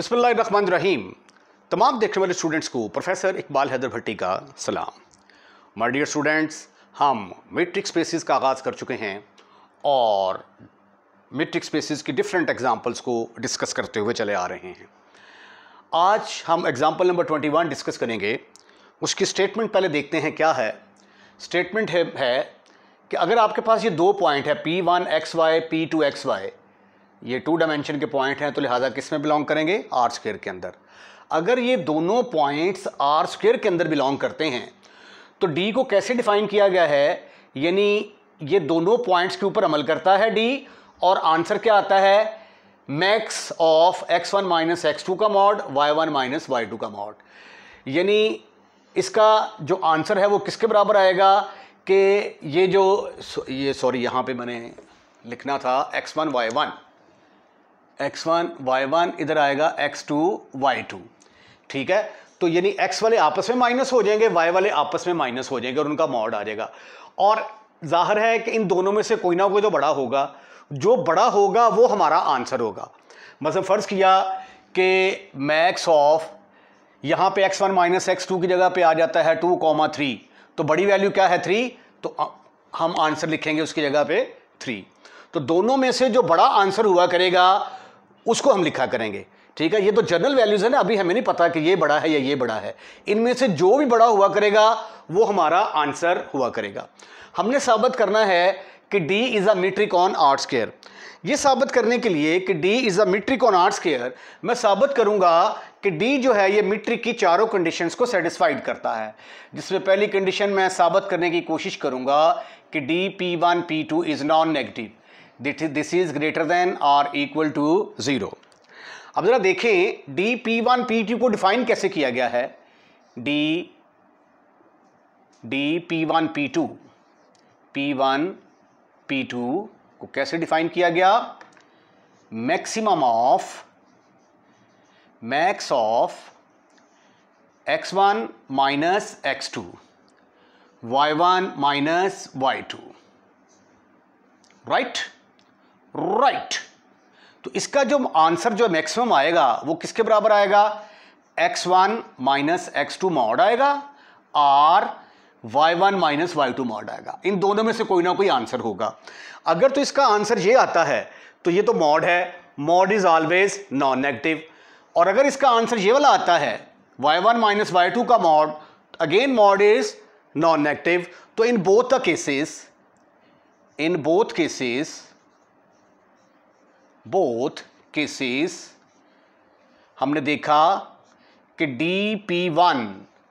रहीम तमाम देखने वाले स्टूडेंट्स को प्रोफेसर इकबाल हैदर भट्टी का सलाम माय डियर स्टूडेंट्स हम मेट्रिक स्पेसिस का आगाज़ कर चुके हैं और मेट्रिक स्पेसिस की डिफरेंट एग्जांपल्स को डिस्कस करते हुए चले आ रहे हैं आज हम एग्जांपल नंबर 21 डिस्कस करेंगे उसकी स्टेटमेंट पहले देखते हैं क्या है स्टेटमेंट है, है कि अगर आपके पास ये दो पॉइंट है P one X Y P two X Y ये टू डायमेंशन के पॉइंट हैं तो लिहाजा किस में बिलोंग करेंगे आर स्क्र के अंदर अगर ये दोनों पॉइंट्स आर स्क्र के अंदर बिलोंग करते हैं तो डी को कैसे डिफाइन किया गया है यानी ये दोनों पॉइंट्स के ऊपर अमल करता है डी और आंसर क्या आता है max of X one minus X two का mod Y one minus Y two का मॉड यानी इसका जो आंसर है वो किसके बराबर आएगा कि ये जो ये सॉरी यहाँ पे मैंने लिखना था X one Y one X one Y one इधर आएगा एक्स टू वाई टू ठीक है तो यानी एक्स वाले आपस में माइनस हो जाएंगे वाई वाले आपस में माइनस हो जाएंगे और उनका मॉड आ जाएगा और जाहिर है कि इन दोनों में से कोई ना कोई तो बड़ा होगा जो बड़ा होगा वो हमारा आंसर होगा मतलब फ़र्ज़ किया कि मैक्स ऑफ यहाँ पे x1 वन माइनस एक्स की जगह पे आ जाता है टू कॉमा थ्री तो बड़ी वैल्यू क्या है थ्री तो हम आंसर लिखेंगे उसकी जगह पे थ्री तो दोनों में से जो बड़ा आंसर हुआ करेगा उसको हम लिखा करेंगे ठीक है ये तो जनरल वैल्यूज़ है ना अभी हमें नहीं पता कि ये बड़ा है या ये बड़ा है इनमें से जो भी बड़ा हुआ करेगा वो हमारा आंसर हुआ करेगा हमने साबित करना है कि D is a metric on R square ये साबित करने के लिए कि D is a metric on R square मैं साबित करूंगा कि डी जो है ये मीट्रिक की चारों कंडीशंस को सेटिस्फाइड करता है जिसमें पहली कंडीशन मैं साबित करने की कोशिश करूंगा कि D P one P two is non negative this is greater than और इक्वल टू ज़ीरो अब ज़रा देखें D P one P two को डिफाइन कैसे किया गया है D D P one P two P one P two को कैसे डिफाइन किया गया maximum of max of X one minus X two Y one minus Y two right right right. तो इसका जो आंसर जो मैक्सिमम आएगा वो किसके बराबर आएगा X one minus X two mod आएगा और Y one minus Y two mod आएगा इन दोनों में से कोई ना कोई आंसर होगा अगर तो इसका आंसर ये आता है तो ये तो मॉड है mod is always non negative और अगर इसका आंसर ये वाला आता है Y one minus Y two का mod again mod is non negative तो in both the cases in both cases both cases हमने देखा कि D P one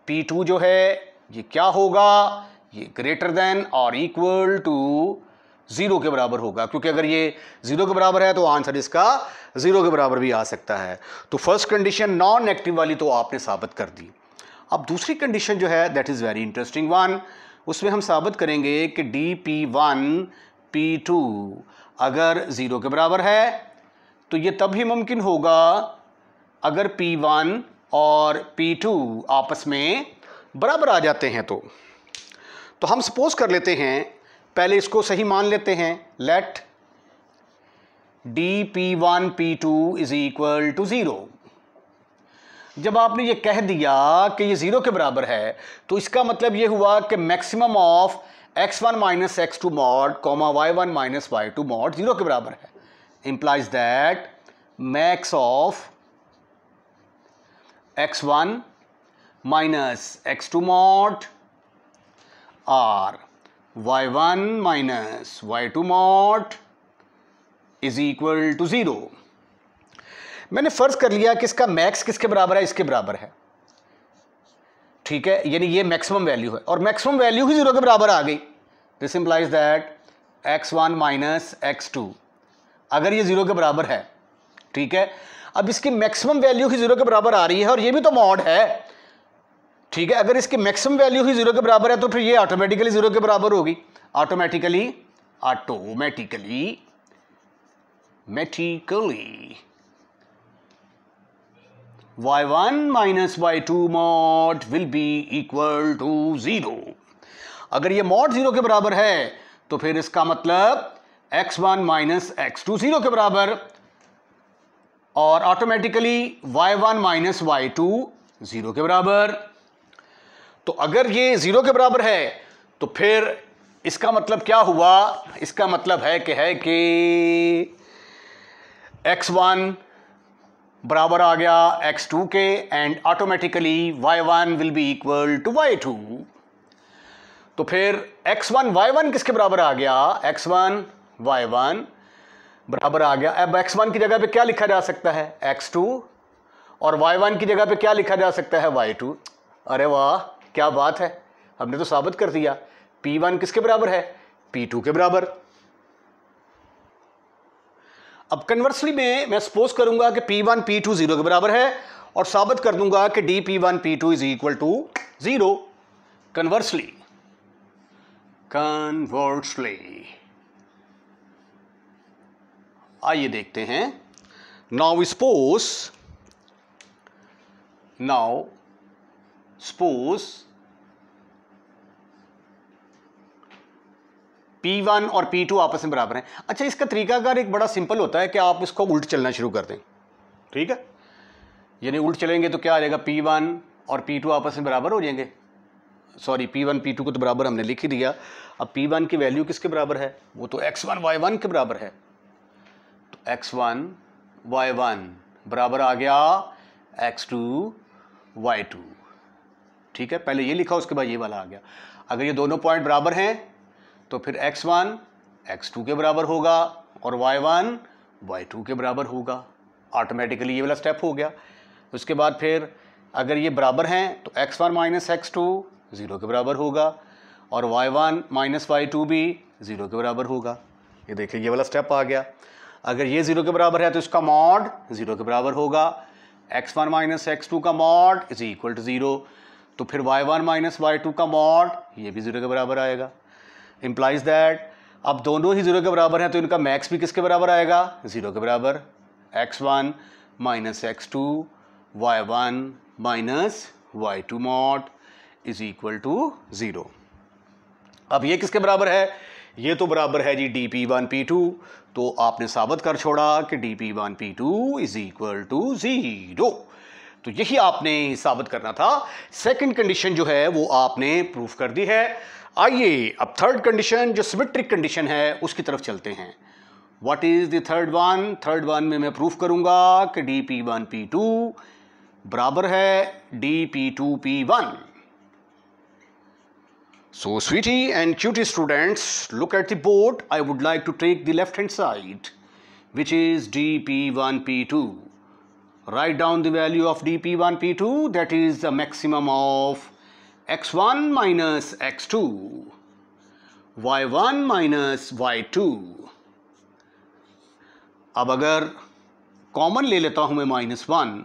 P two जो है ये क्या होगा ये ग्रेटर देन और इक्वल टू ज़ीरो के बराबर होगा क्योंकि अगर ये ज़ीरो के बराबर है तो आंसर इसका ज़ीरो के बराबर भी आ सकता है तो फर्स्ट कंडीशन नॉन एक्टिव वाली तो आपने साबित कर दी अब दूसरी कंडीशन जो है that is very interesting one उसमें हम साबित करेंगे कि D P one P two अगर ज़ीरो के बराबर है तो ये तब ही मुमकिन होगा अगर P1 और P2 आपस में बराबर आ जाते हैं तो तो हम सपोज कर लेते हैं पहले इसको सही मान लेते हैं let D P one P two is equal to zero जब आपने ये कह दिया कि ये ज़ीरो के बराबर है तो इसका मतलब ये हुआ कि maximum of X one minus X two mod comma Y one minus Y two mod zero के बराबर है implies that max of x1 minus x2 mod r y1 minus y2 mod is equal to zero मैंने फ़र्ज कर लिया कि इसका max किसके बराबर है इसके बराबर है ठीक है यानी ये मैक्सिमम वैल्यू है और मैक्सिमम वैल्यू ही ज़ीरो के बराबर आ गई this implies that X one minus X two अगर ये ज़ीरो के बराबर है ठीक है अब इसकी मैक्सिमम वैल्यू ही ज़ीरो के बराबर आ रही है और ये भी तो मॉड है ठीक है अगर इसकी मैक्सिमम वैल्यू ही ज़ीरो के बराबर है तो फिर ये ऑटोमेटिकली ज़ीरो के बराबर होगी ऑटोमेटिकली ऑटोमेटिकली मेटिकली y1 minus Y two mod will be equal to zero अगर ये मॉड ज़ीरो के बराबर है तो फिर इसका मतलब X one minus X two zero के बराबर और automatically Y one minus Y two zero के बराबर तो अगर ये ज़ीरो के बराबर है तो फिर इसका मतलब क्या हुआ इसका मतलब है कि है कि एक्स वन बराबर आ गया एक्स टू के and automatically Y one will be equal to Y two तो फिर एक्स वन वाई वन किसके बराबर आ गया एक्स वन y1 वन बराबर आ गया अब एक्स वन की जगह पे क्या लिखा जा सकता है एक्स टू और वाई वन की जगह पे क्या लिखा जा सकता है वाई टू अरे वाह क्या बात है हमने तो साबित कर दिया पी वन किसके बराबर है पी टू के बराबर अब कन्वर्सली में मैं सपोज करूंगा कि P one P two zero के बराबर है और साबित कर दूंगा कि D P one P two is equal to zero conversely conversely आइए देखते हैं नाउ स्पोस नाउ स्पोस P1 और P2 आपस में बराबर हैं अच्छा इसका तरीकाकार एक बड़ा सिंपल होता है कि आप इसको उल्ट चलना शुरू कर दें ठीक है यानी उल्ट चलेंगे तो क्या आ जाएगा P1 और P2 आपस में बराबर हो जाएंगे सॉरी P1 P2 को तो बराबर हमने लिख ही दिया अब P1 की वैल्यू किसके बराबर है वो तो X1 Y1 के बराबर है एक्स वन वाई वन बराबर आ गया एक्स टू वाई टू ठीक है पहले ये लिखा उसके बाद ये वाला आ गया अगर ये दोनों पॉइंट बराबर हैं तो फिर एक्स वन एक्स टू के बराबर होगा और वाई वन वाई टू के बराबर होगा ऑटोमेटिकली ये वाला स्टेप हो गया उसके बाद फिर अगर ये बराबर हैं तो X one minus X two zero के बराबर होगा और Y one minus Y two भी ज़ीरो के बराबर होगा ये देखिए ये वाला स्टेप आ गया अगर ये जीरो के बराबर है तो इसका मॉड जीरो के बराबर होगा X one minus X two का mod is equal to zero तो फिर Y one minus Y two का मॉड ये भी जीरो के बराबर आएगा इम्प्लाइज दैट अब दोनों ही जीरो के बराबर हैं तो इनका मैक्स भी किसके बराबर आएगा जीरो के बराबर X one minus X two Y one minus Y two mod is equal to zero अब ये किसके बराबर है ये तो बराबर है जी D P one P two तो आपने साबित कर छोड़ा कि D P one P two is equal to zero तो यही आपने साबित करना था सेकंड कंडीशन जो है वो आपने प्रूफ कर दी है आइए अब थर्ड कंडीशन जो सिमेट्रिक कंडीशन है उसकी तरफ चलते हैं what is the third one third one में मैं प्रूफ करूंगा कि D P one P two बराबर है D P two P one So sweetie and cutie students, look at the board. I would like to take the left hand side, which is dp1p2. Write down the value of dp1p2, that is the maximum of x1 minus x2, y1 minus y2. अब अगर common ले लेता हूँ मैं minus one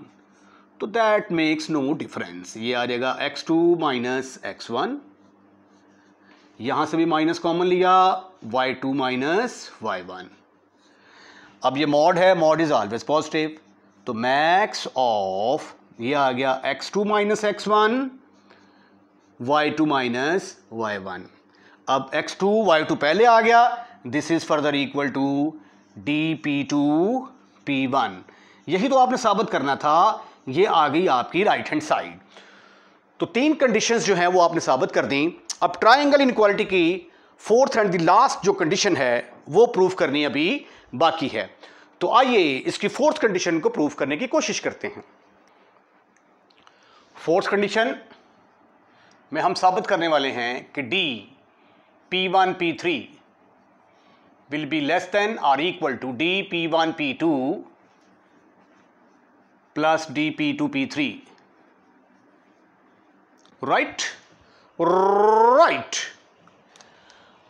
तो that makes no difference ये आ जाएगा X two minus X one यहां से भी माइनस कॉमन लिया Y two minus Y one अब ये मॉड है मॉड इज़ ऑलवेज पॉजिटिव तो मैक्स ऑफ ये आ गया X two minus X one Y two minus Y one अब एक्स टू वाई टू पहले आ गया this is further equal to D P two P one यही तो आपने साबित करना था ये आ गई आपकी राइट हैंड साइड तो तीन कंडीशंस जो हैं वो आपने साबित कर दी अब ट्राइंगल इनक्वालिटी की फोर्थ एंड द लास्ट जो कंडीशन है वो प्रूव करनी अभी बाकी है तो आइए इसकी फोर्थ कंडीशन को प्रूव करने की कोशिश करते हैं फोर्थ कंडीशन में हम साबित करने वाले हैं कि D P one P three will be less than or equal to D P one P two plus D P two P three right right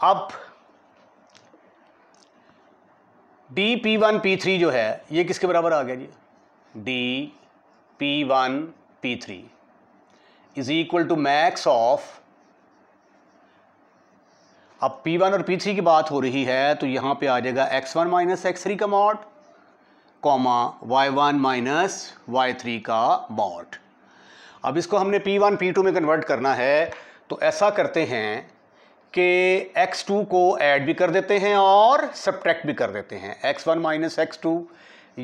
अब D P one P three जो है ये किसके बराबर आ गया जी D P one P three is equal to max of अब पी वन और पी थ्री की बात हो रही है तो यहां पे आ जाएगा X one minus X three का mod comma Y one minus Y three का मॉड अब इसको हमने पी वन पी टू में कन्वर्ट करना है तो ऐसा करते हैं कि x2 को ऐड भी कर देते हैं और सब्ट्रैक्ट भी कर देते हैं x1 one minus X two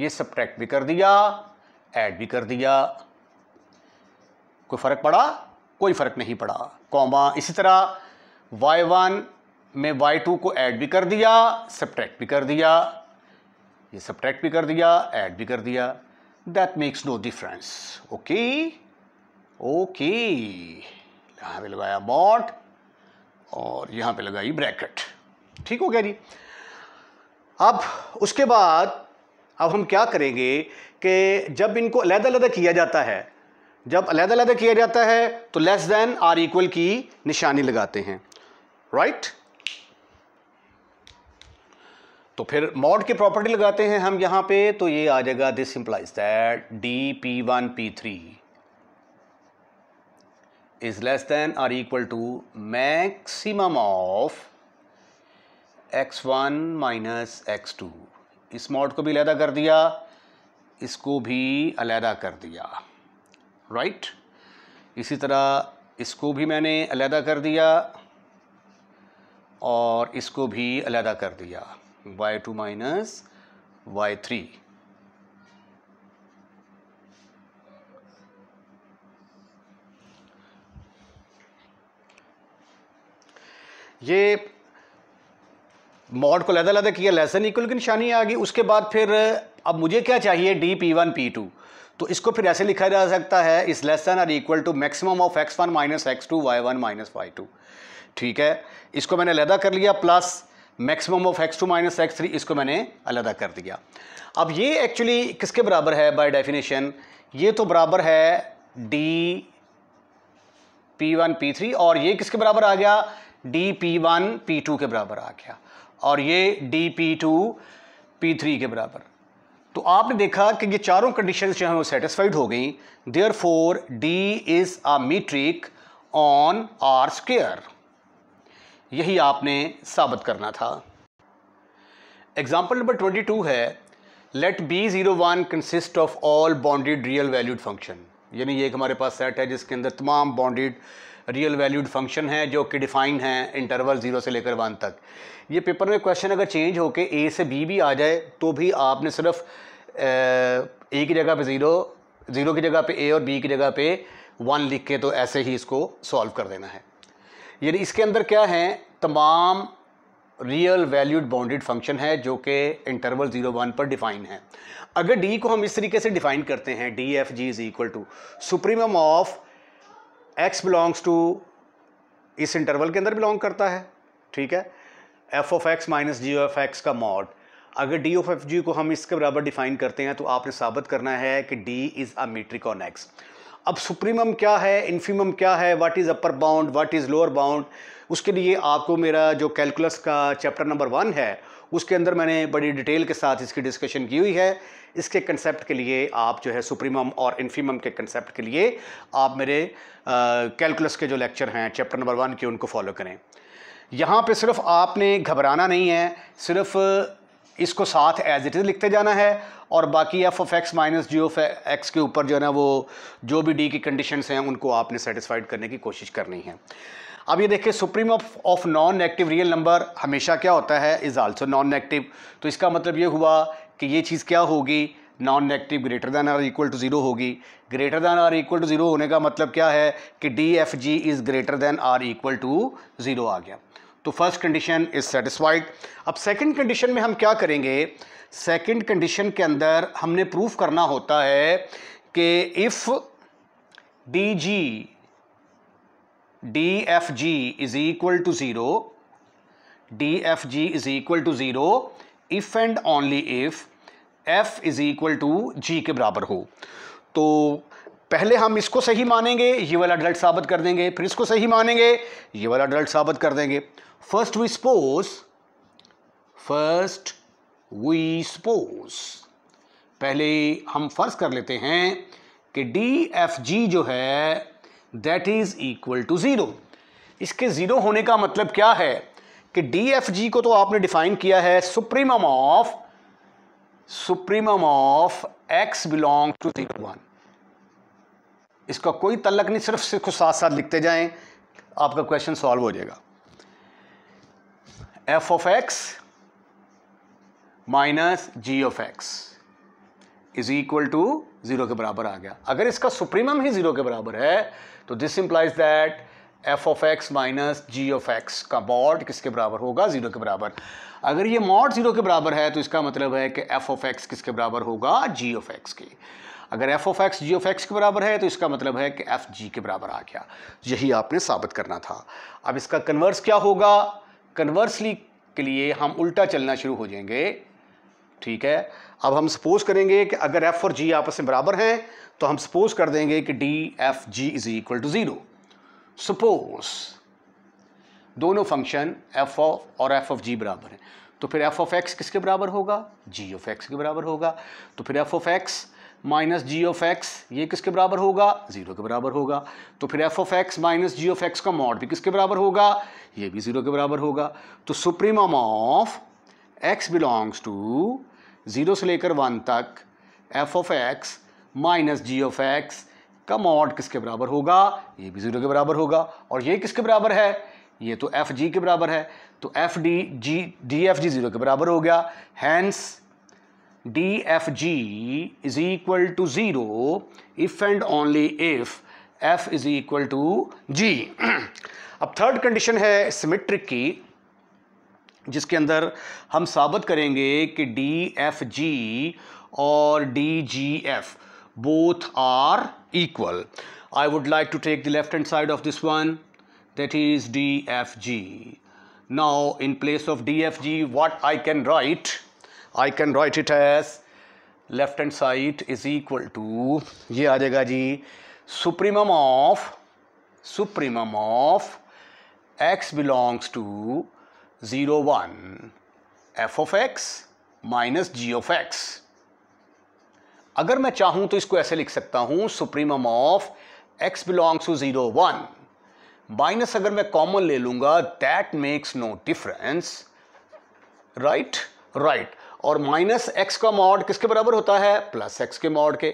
ये सब्ट्रैक्ट भी कर दिया ऐड भी कर दिया कोई फ़र्क पड़ा कोई फ़र्क नहीं पड़ा कॉमा इसी तरह y1 में y2 को ऐड भी कर दिया सब्ट्रैक्ट भी कर दिया ये सब्ट्रैक्ट भी कर दिया ऐड भी कर दिया that makes no difference okay okay यहाँ पे लगाया बॉट और यहाँ पे लगाई ब्रैकेट ठीक हो गया जी अब उसके बाद अब हम क्या करेंगे कि जब इनको अलहदा किया जाता है जब अलहदा अलहदा किया जाता है तो लेस देन आर इक्वल की निशानी लगाते हैं राइट तो फिर मॉड की प्रॉपर्टी लगाते हैं हम यहाँ पे तो ये आ जाएगा this implies that D P one P three is less than or equal to maximum of x1 minus X two इस मॉड को भी अलहदा कर दिया इसको भी अलहदा कर दिया राइट right? इसी तरह इसको भी मैंने अलहदा कर दिया और इसको भी अलहदा कर दिया y2 two minus Y three ये मॉड को लहदा लहदा किया लेसन इक्वल की निशानी आ गई उसके बाद फिर अब मुझे क्या चाहिए D P one P two तो इसको फिर ऐसे लिखा जा सकता है is less than or equal to maximum of X one minus X two Y one minus Y two ठीक है इसको मैंने अलहदा कर लिया plus maximum of X two minus X three इसको मैंने अलहदा कर दिया अब ये एक्चुअली किसके बराबर है बाई डेफिनेशन ये तो बराबर है D P one P three और ये किसके बराबर आ गया D P one P two के बराबर आ गया और ये D P two P three के बराबर तो आपने देखा कि ये चारों कंडीशन जो हैं वो सेटिस्फाइड हो गई therefore D is a metric on R स्क्र यही आपने साबित करना था एग्जाम्पल नंबर ट्वेंटी टू है let B zero one consist of all bounded real valued function यानी ये एक हमारे पास सेट है जिसके अंदर तमाम बाउंडेड रियल वैल्यूड फंक्शन है जो कि डिफाइंड है इंटरवल ज़ीरो से लेकर वन तक ये पेपर में क्वेश्चन अगर चेंज होकर ए से बी भी आ जाए तो भी आपने सिर्फ ए की जगह पे ज़ीरो ज़ीरो की जगह पे ए और बी की जगह पे वन लिख के तो ऐसे ही इसको सॉल्व कर देना है यानी इसके अंदर क्या है तमाम रियल वैल्यूड बाउंडेड फंक्शन है जो कि इंटरवल जीरो वन पर डिफाइन है अगर डी को हम इस तरीके से डिफाइन करते हैं D F G is equal to supreme of X belongs to इस इंटरवल के अंदर बिलोंग करता है ठीक है F of X minus G of X का मॉड अगर डी ऑफ एफ जी को हम इसके बराबर डिफाइन करते हैं तो आपने साबित करना है कि D is a metric on X अब सुप्रीमम क्या है इन्फीमम क्या है what is upper bound what is lower bound उसके लिए आपको मेरा जो कैलकुलस का चैप्टर नंबर वन है उसके अंदर मैंने बड़ी डिटेल के साथ इसकी डिस्कशन की हुई है इसके कंसेप्ट के लिए आप जो है सुप्रीमम और इन्फीमम के कंसेप्ट के लिए आप मेरे कैलकुलस के जो लेक्चर हैं चैप्टर नंबर वन के उनको फॉलो करें यहाँ पे सिर्फ आपने घबराना नहीं है सिर्फ इसको साथ एज इट इज़ लिखते जाना है और बाकी F of X minus G of X के ऊपर जो है ना वो जो भी डी की कंडीशंस हैं उनको आपने सेटिस्फाइड करने की कोशिश करनी है अब ये देखिए supreme of of non negative real number हमेशा क्या होता है इज़ आल्सो नॉन नेगेटिव तो इसका मतलब ये हुआ कि ये चीज़ क्या होगी non negative greater than or equal to zero होगी greater than or equal to zero होने का मतलब क्या है कि D F G is greater than or equal to zero आ गया तो फर्स्ट कंडीशन इज़ सेटिस्फाइड अब सेकेंड कंडीशन में हम क्या करेंगे सेकेंड कंडीशन के अंदर हमने प्रूफ करना होता है कि if D G D F G is equal to zero D F G is equal to zero if and only if F is equal to G के बराबर हो तो पहले हम इसको सही मानेंगे ये वाला अडल्ट साबित कर देंगे फिर इसको सही मानेंगे ये वाला अडल्ट साबित कर देंगे first we suppose first we suppose पहले हम फर्ज कर लेते हैं कि डी एफ जी जो है that is equal to zero इसके ज़ीरो होने का मतलब क्या है कि डी एफ जी को तो आपने डिफाइन किया है supremum of supremum of X belong to zero one इसका कोई तलक नहीं सिर्फ सिर्फ साथ साथ लिखते जाएं आपका क्वेश्चन सॉल्व हो जाएगा F of X minus G of X is equal to zero के बराबर आ गया अगर इसका सुप्रीमम ही ज़ीरो के बराबर है तो this implies that F of X minus G of X का मॉड किसके बराबर होगा जीरो के बराबर अगर ये मॉड जीरो के बराबर है तो इसका मतलब है कि एफ ऑफ एक्स किसके बराबर होगा जी ऑफ एक्स के अगर F of X G of X के बराबर है तो इसका मतलब है कि एफ जी के बराबर आ गया यही आपने साबित करना था अब इसका कन्वर्स क्या होगा कन्वर्सली के लिए हम उल्टा चलना शुरू हो जाएंगे ठीक है अब हम सपोज करेंगे कि अगर एफ़ और जी आपस में बराबर हैं तो हम सपोज कर देंगे कि D F G is equal to zero suppose दोनों फंक्शन एफ ऑफ और एफ ऑफ जी बराबर हैं तो फिर एफ ऑफ एक्स किसके बराबर होगा जी ऑफ एक्स के बराबर होगा तो फिर F of X minus G of X ये किसके बराबर होगा ज़ीरो के बराबर होगा तो फिर F of X minus G of X का मॉड भी किसके बराबर होगा ये भी ज़ीरो के बराबर होगा तो supremum of X belongs to zero से लेकर वन तक F of X minus G of X का मॉड किसके बराबर होगा ये भी ज़ीरो के बराबर होगा और ये किसके बराबर है ये तो एफ जी के बराबर है तो F D G D F G zero के बराबर हो गया hence D F G is equal to zero if and only if F is equal to G अब थर्ड कंडीशन है सिमेट्रिक की जिसके अंदर हम साबित करेंगे कि डी एफ जी और D G F both are equal I would like to take the left hand side of this one that is D F G now in place of D F G what I can write I can write it has left hand side is equal to ये आ जाएगा G supreme of supreme of X belongs to zero one F of X minus G of X अगर मैं चाहूं तो इसको ऐसे लिख सकता हूं supreme of X belongs to zero one minus अगर मैं कॉमन ले लूंगा that makes no difference right right और माइनस एक्स का मॉड किसके बराबर होता है प्लस एक्स के मॉड के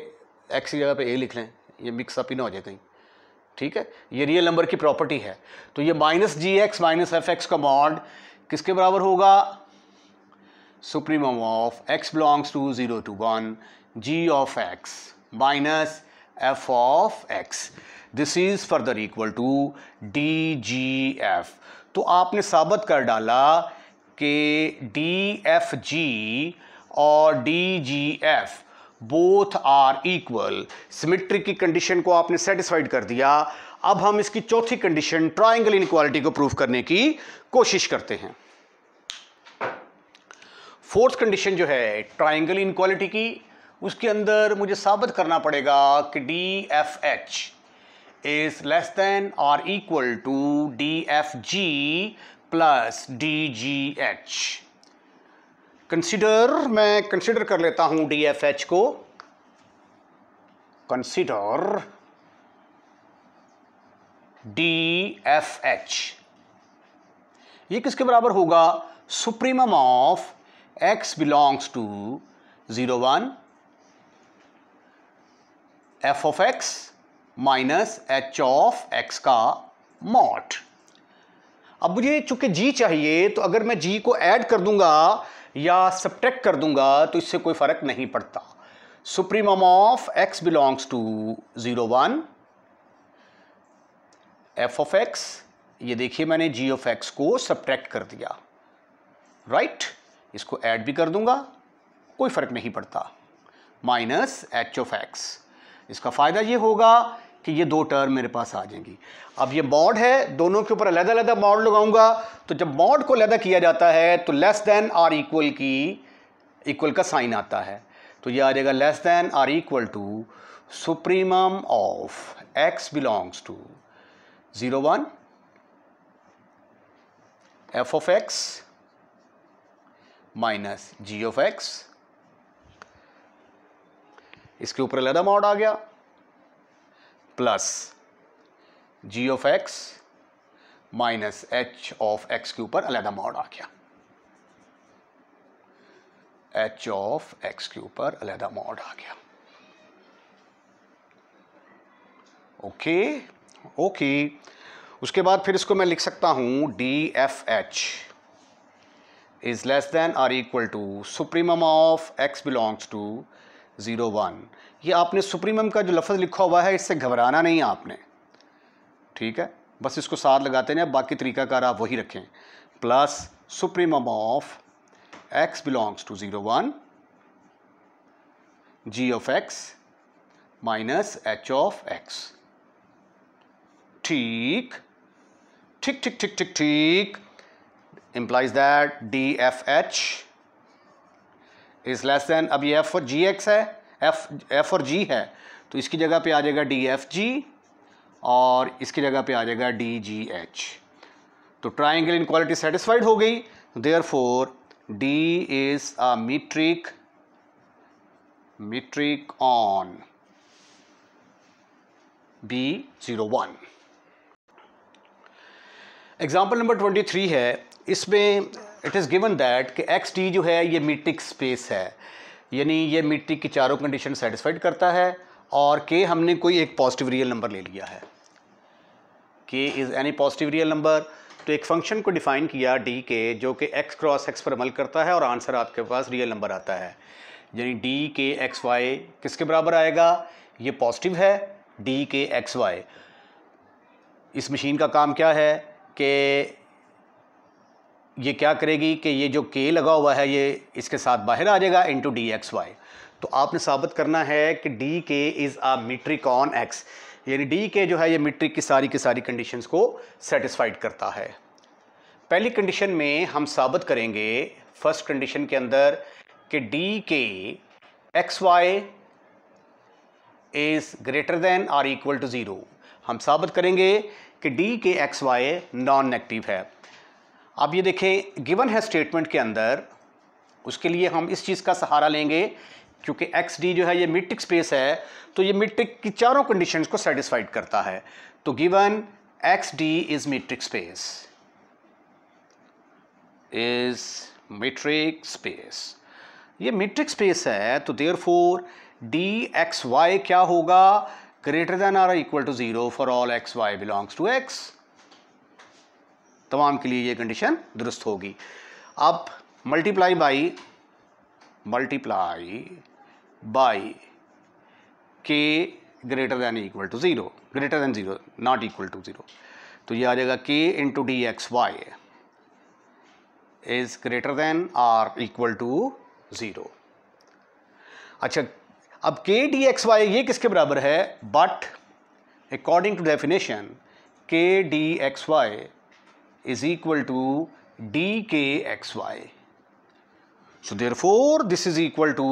एक्स की जगह पे ए लिख लें ये मिक्सअप ही ना हो जाए कहीं ठीक है ये रियल नंबर की प्रॉपर्टी है तो ये minus G X minus F X का मॉड किसके बराबर होगा supreme of X belongs to zero to one G of X minus F of X this is further equal to D G F तो आपने साबित कर डाला कि डी एफ जी और D G F both are equal symmetric की condition को आपने सेटिस्फाइड कर दिया अब हम इसकी चौथी कंडीशन ट्राइंगल इनक्वालिटी को प्रूव करने की कोशिश करते हैं फोर्थ कंडीशन जो है ट्राइंगल इनक्वालिटी की उसके अंदर मुझे साबित करना पड़ेगा कि D F H is less than or equal to D F G plus D G H consider मैं कंसिडर कर लेता हूं डी एफ एच को कंसिडर डी एफ एच ये किसके बराबर होगा supremum of X belongs to zero one F of X minus H of X का मॉट अब मुझे चूंकि जी चाहिए तो अगर मैं जी को ऐड कर दूंगा या सब्ट्रैक्ट कर दूंगा तो इससे कोई फ़र्क नहीं पड़ता supremum of X belongs to zero one F of X ये देखिए मैंने जी ऑफ एक्स को सब्ट्रैक्ट कर दिया राइट right? इसको ऐड भी कर दूंगा कोई फ़र्क नहीं पड़ता माइनस एच ऑफ एक्स इसका फ़ायदा ये होगा कि ये दो टर्म मेरे पास आ जाएंगी अब ये मॉड है दोनों के ऊपर अलग अलग मॉड लगाऊंगा तो जब मॉड को अलग किया जाता है तो लेस देन आर इक्वल की इक्वल का साइन आता है तो ये आ जाएगा less than or equal to supreme of X belongs to zero one F of X minus G of X इसके ऊपर अलग अमाउंट आ गया plus G of X minus H of X के ऊपर अलग अमाउंट आ गया एच ऑफ एक्स के ऊपर अलग अमाउंट आ गया ओके okay. ओके उसके बाद फिर इसको मैं लिख सकता हूँ D F H is less than or equal to supremum of X belongs to zero one ये आपने सुप्रीमम का जो लफ्ज़ लिखा हुआ है इससे घबराना नहीं आपने ठीक है बस इसको साथ लगाते हैं बाकी तरीकाकार आप वही रखें plus supremum of X belongs to zero one G of X minus H of X ठीक ठीक ठीक ठीक ठीक ठीक implies implies that DFH is less than अब ये F और एक्स है एफ एफ और जी है तो इसकी जगह पे आ जाएगा डी एफ जी और इसकी जगह पे आ जाएगा डी जी एच तो ट्राइंगल इन क्वालिटी सेटिस्फाइड हो गई therefore D is a metric metric on B zero one example number twenty three है इसमें इट इज़ गिवन दैट कि एक्स टी जो है ये मीट्रिक स्पेस है यानी ये मीट्रिक की चारों कंडीशन सेटिस्फाइड करता है और के हमने कोई एक पॉजिटिव रियल नंबर ले लिया है K is any positive real number तो एक फंक्शन को डिफ़ाइन किया डी के जो कि एक्स क्रॉस एक्स पर अमल करता है और आंसर आपके पास रियल नंबर आता है यानी डी के एक्स वाई किसके बराबर आएगा ये पॉजिटिव है डी के एक्स वाई इस मशीन का काम क्या है कि ये क्या करेगी कि ये जो के लगा हुआ है ये इसके साथ बाहर आ जाएगा इंटू डी एक्स वाई तो आपने साबित करना है कि D K is a metric on X यानी डी के जो है ये मीट्रिक की सारी की सारी कंडीशंस को सेटिस्फाइड करता है पहली कंडीशन में हम साबित करेंगे फर्स्ट कंडीशन के अंदर कि D K X Y is greater than or equal to zero हम साबित करेंगे कि D K X why non negative है अब ये देखें गिवन है स्टेटमेंट के अंदर उसके लिए हम इस चीज़ का सहारा लेंगे क्योंकि एक्स डी जो है ये मीट्रिक स्पेस है तो ये मिट्टिक की चारों कंडीशंस को सेटिस्फाइड करता है तो given X D is metric space is metric space ये मिट्रिक स्पेस है तो therefore D X Y क्या होगा greater than or equal to जीरो for all x y belongs to x तमाम के लिए ये कंडीशन दुरुस्त होगी अब multiply by multiply by K greater than equal to zero greater than zero not equal to zero तो ये आ जाएगा K into D X Y is greater than or equal to zero अच्छा अब के डी एक्स वाई ये किसके बराबर है but according to definition K D X Y is equal to D K X Y so therefore this is equal to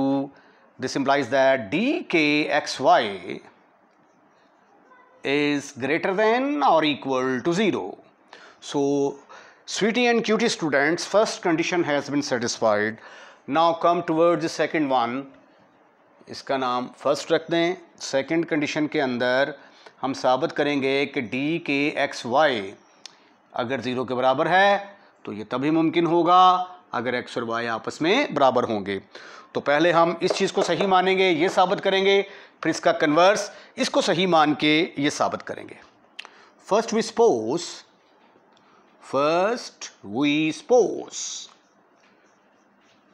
this implies that D K X Y is greater than और equal to zero so sweetie and cutie students first condition has been satisfied now come toward second one इसका नाम first रख दें second condition के अंदर हम साबित करेंगे कि डी के एक्स वाई अगर ज़ीरो के बराबर है तो ये तभी मुमकिन होगा अगर एक्स और वाई आपस में बराबर होंगे तो पहले हम इस चीज़ को सही मानेंगे ये साबित करेंगे फिर इसका कन्वर्स इसको सही मान के ये साबित करेंगे first we suppose first we suppose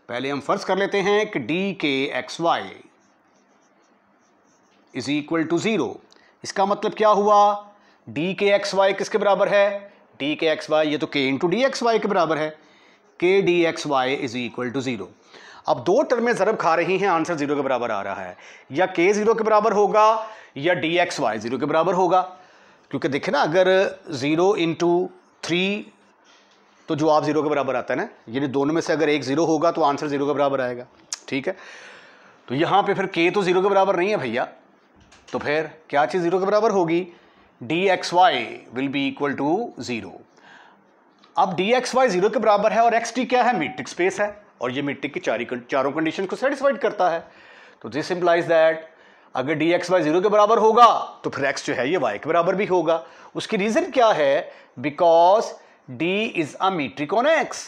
पहले हम फर्ज कर लेते हैं कि D K X Y is equal to zero इसका मतलब क्या हुआ डी के एक्स वाई किसके बराबर है डी के एक्स वाई ये तो के इंटू डी एक्स वाई के बराबर है K D X Y is equal to zero अब दो टर्में ज़रब खा रही हैं आंसर जीरो के बराबर आ रहा है या के ज़ीरो के बराबर होगा या डी एक्स वाई ज़ीरो के बराबर होगा क्योंकि देखे ना अगर ज़ीरो इंटू थ्री तो जो आप ज़ीरो के बराबर आता है ना यानी दोनों में से अगर एक ज़ीरो होगा तो आंसर ज़ीरो के बराबर आएगा ठीक है तो यहाँ पे फिर के तो ज़ीरो के बराबर नहीं है भैया तो फिर क्या चीज़ ज़ीरो के बराबर होगी D X Y will be equal to zero अब डी एक्स वाई ज़ीरो के बराबर है और एक्स टी क्या है मीट्रिक स्पेस है और ये मीट्रिक की चारी चारों कंडीशन को सेटिस्फाइड करता है तो दिस इंप्लाइज दैट अगर डी एक्स वाई जीरो के बराबर होगा तो फिर एक्स जो है ये वाई के बराबर भी होगा उसकी रीज़न क्या है because D is a metric on X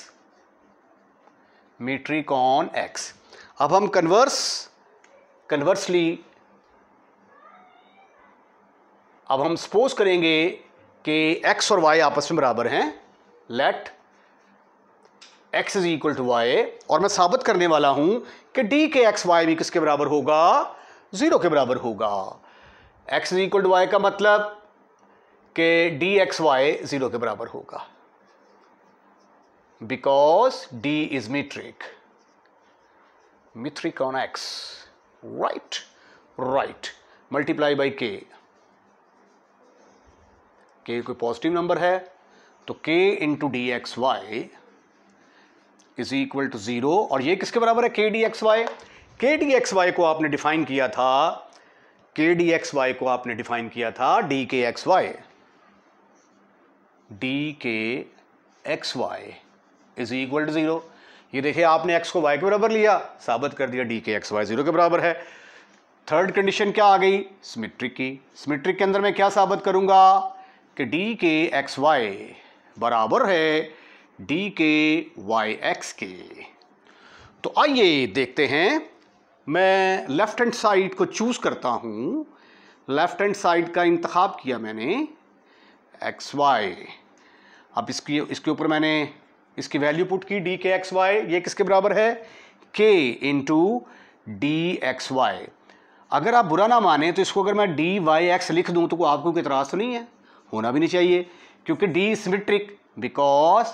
metric on X अब हम कन्वर्स कन्वर्सली अब हम सपोज करेंगे कि एक्स और वाई आपस में बराबर हैं let X is equal to Y और मैं साबित करने वाला हूं कि डी के एक्स वाई भी किसके बराबर होगा ज़ीरो के बराबर होगा X is equal to Y का मतलब कि डी एक्स वाई ज़ीरो के बराबर होगा because D is metric metric on X right right multiply by K के कोई पॉजिटिव नंबर है तो इन into D X Y is equal to zero और ये किसके बराबर है K D X Y K D X Y को आपने डिफाइन किया था के डी एक्स वाई को आपने डिफाइन किया था D K X Y D K X Y is equal to zero ये देखिए आपने x को y के बराबर लिया साबित कर दिया D K X Y zero के बराबर है थर्ड कंडीशन क्या आ गई सिमेट्रिक की सिमेट्रिक के अंदर मैं क्या साबित करूंगा कि डी के एक्स वाई बराबर है डी के वाई एक्स के तो आइए देखते हैं मैं लेफ़्ट हैंड साइड को चूज़ करता हूँ लेफ़्ट हैंड साइड का इंतखब किया मैंने एक्स वाई अब इसकी इसके ऊपर मैंने इसकी वैल्यू पुट की डी के एक्स वाई ये किसके बराबर है के इंटू डी एक्स वाई अगर आप बुरा ना माने तो इसको अगर मैं डी वाई एक्स लिख दूँ तो आपको कोई इतराज़ तो नहीं है होना भी नहीं चाहिए क्योंकि D symmetric because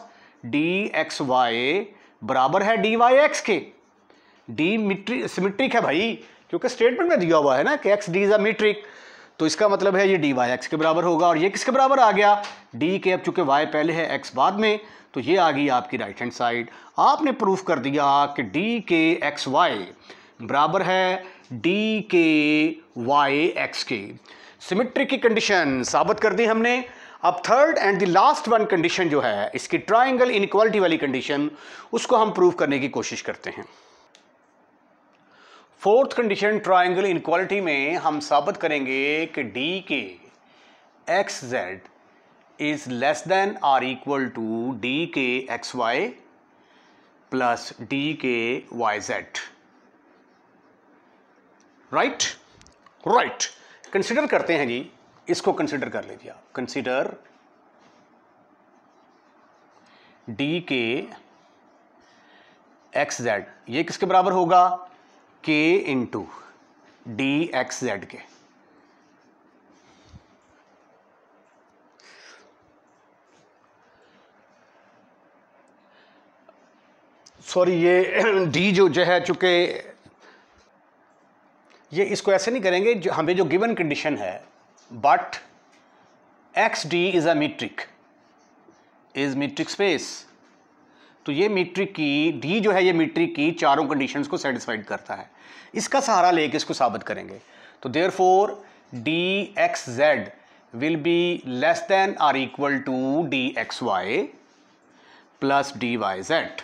D X Y बराबर है डी वाई एक्स के डी मिट्रिक सिमेट्रिक है भाई क्योंकि स्टेटमेंट में दिया हुआ है ना कि X D is a metric तो इसका मतलब है ये डी वाई एक्स के बराबर होगा और ये किसके बराबर आ गया डी के अब चूंकि वाई पहले है एक्स बाद में तो ये आ गई आपकी राइट हैंड साइड आपने प्रूफ कर दिया कि डी के एक्स वाई बराबर है डी के वाई एक्स के सिमिट्री की कंडीशन साबित कर दी हमने अब third and the last one condition जो है इसकी ट्राइंगल इनक्वालिटी वाली कंडीशन उसको हम प्रूव करने की कोशिश करते हैं फोर्थ कंडीशन ट्राइंगल इनक्वालिटी में हम साबित करेंगे कि D K X Z is less than or equal to D K X Y plus D K Y Z right right consider करते हैं जी इसको कंसिडर कर लीजिए आप consider D K X Z ये किसके बराबर होगा K into D X Z K sorry ये डी जो जो है चूंकि ये इसको ऐसे नहीं करेंगे जो हमें जो गिवन कंडीशन है but X D is a metric is metric space तो ये मीट्रिक की डी जो है ये मीट्रिक की चारों कंडीशन को सेटिस्फाइड करता है इसका सहारा लेके इसको साबित करेंगे तो therefore D X Z will be less than or equal to D X Y plus D Y Z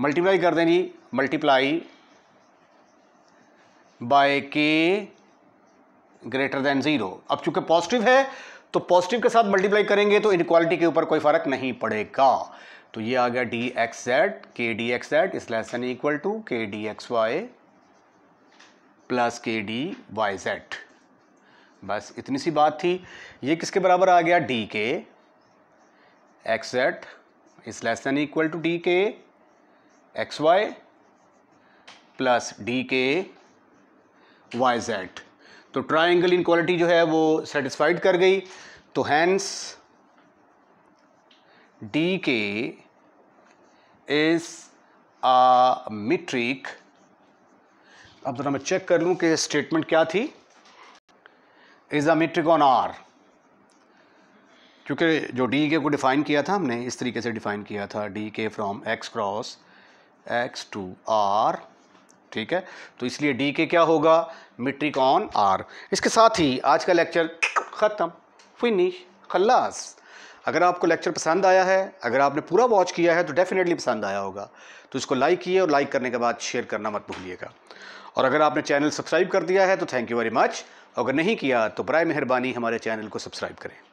multiply कर दें जी multiply by K greater than zero अब चूंकि पॉजिटिव है तो पॉजिटिव के साथ मल्टीप्लाई करेंगे तो इनक्वालिटी के ऊपर कोई फर्क नहीं पड़ेगा तो ये आ गया D X Z K D X Z is less than equal to K D X Y plus K D Y Z बस इतनी सी बात थी ये किसके बराबर आ गया D K X Z is less than equal to D K X Y plus D K Y Z तो ट्राइंगल इन क्वालिटी जो है वो सेटिस्फाइड कर गई तो hence D K is a metric अब ज़रा मैं चेक कर लूं कि स्टेटमेंट क्या थी is a metric on R क्योंकि जो डी के को डिफ़ाइन किया था हमने इस तरीके से डिफ़ाइन किया था D K from X cross X to R ठीक है तो इसलिए डी के क्या होगा मिट्रिक ऑन आर इसके साथ ही आज का लेक्चर ख़त्म फिनिश खल्लास अगर आपको लेक्चर पसंद आया है अगर आपने पूरा वॉच किया है तो डेफिनेटली पसंद आया होगा तो इसको लाइक किए और लाइक करने के बाद शेयर करना मत भूलिएगा और अगर आपने चैनल सब्सक्राइब कर दिया है तो थैंक यू वेरी मच अगर नहीं किया तो बर मेहरबानी हमारे चैनल को सब्सक्राइब करें